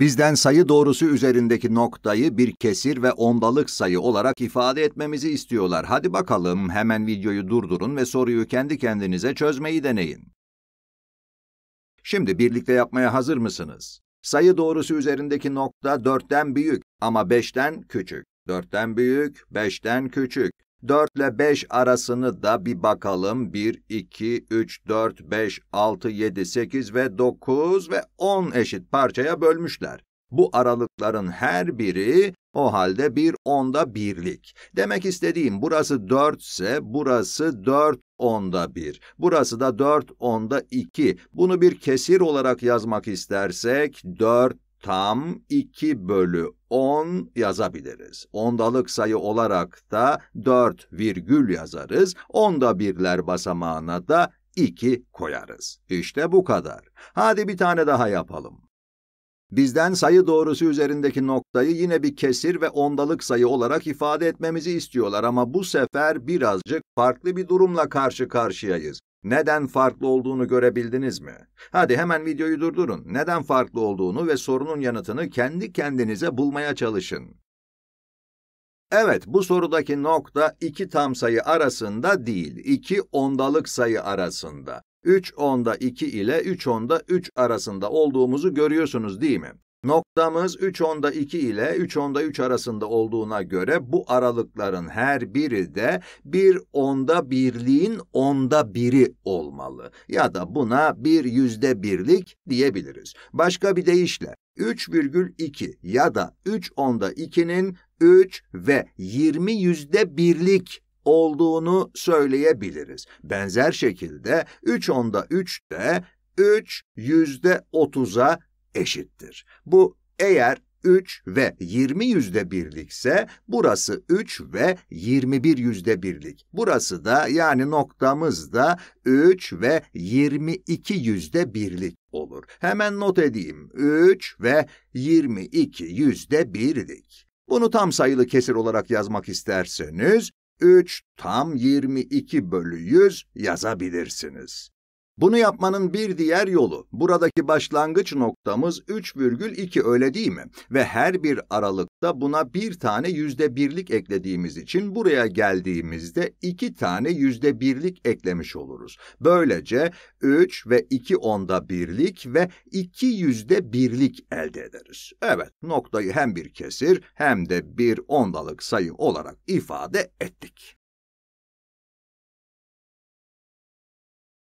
bizden sayı doğrusu üzerindeki noktayı bir kesir ve ondalık sayı olarak ifade etmemizi istiyorlar. Hadi bakalım hemen videoyu durdurun ve soruyu kendi kendinize çözmeyi deneyin. Şimdi birlikte yapmaya hazır mısınız? Sayı doğrusu üzerindeki nokta 4'ten büyük ama 5'ten küçük. 4'ten büyük, 5'ten küçük. 4 ile 5 arasını da bir bakalım. 1, 2, 3, 4, 5, 6, 7, 8 ve 9 ve 10 eşit parçaya bölmüşler. Bu aralıkların her biri o halde bir onda birlik. Demek istediğim burası 4 ise burası 4 onda 1. Burası da 4 onda 2. Bunu bir kesir olarak yazmak istersek 4 tam 2 bölü 10 yazabiliriz. Ondalık sayı olarak da 4 virgül yazarız. Onda birler basamağına da 2 koyarız. İşte bu kadar. Hadi bir tane daha yapalım. Bizden sayı doğrusu üzerindeki noktayı yine bir kesir ve ondalık sayı olarak ifade etmemizi istiyorlar ama bu sefer birazcık farklı bir durumla karşı karşıyayız neden farklı olduğunu görebildiniz mi? Hadi hemen videoyu durdurun. Neden farklı olduğunu ve sorunun yanıtını kendi kendinize bulmaya çalışın. Evet, bu sorudaki nokta iki tam sayı arasında değil, iki ondalık sayı arasında. 3 onda 2 ile 3 onda 3 arasında olduğumuzu görüyorsunuz değil mi? Noktamız 3 onda 2 ile 3 onda 3 arasında olduğuna göre bu aralıkların her biri de 1 onda birliğin onda biri olmalı. Ya da buna bir yüzde birlik diyebiliriz. Başka bir deyişle 3,2 ya da 3 onda 2'nin 3 ve 20 yüzde birlik olduğunu söyleyebiliriz. Benzer şekilde 3 onda 3 de 3 yüzde 30'a eşittir. Bu eğer 3 ve 20 yüzde birlikse burası 3 ve 21 yüzde birlik. Burası da yani noktamız da 3 ve 22 yüzde birlik olur. Hemen not edeyim. 3 ve 22 yüzde birlik. Bunu tam sayılı kesir olarak yazmak isterseniz 3 tam 22 bölü 100 yazabilirsiniz. Bunu yapmanın bir diğer yolu, buradaki başlangıç noktamız 3,2 öyle değil mi? Ve her bir aralıkta buna bir tane yüzde birlik eklediğimiz için buraya geldiğimizde iki tane yüzde birlik eklemiş oluruz. Böylece 3 ve 2 onda birlik ve 2 yüzde birlik elde ederiz. Evet, noktayı hem bir kesir hem de bir ondalık sayı olarak ifade ettik.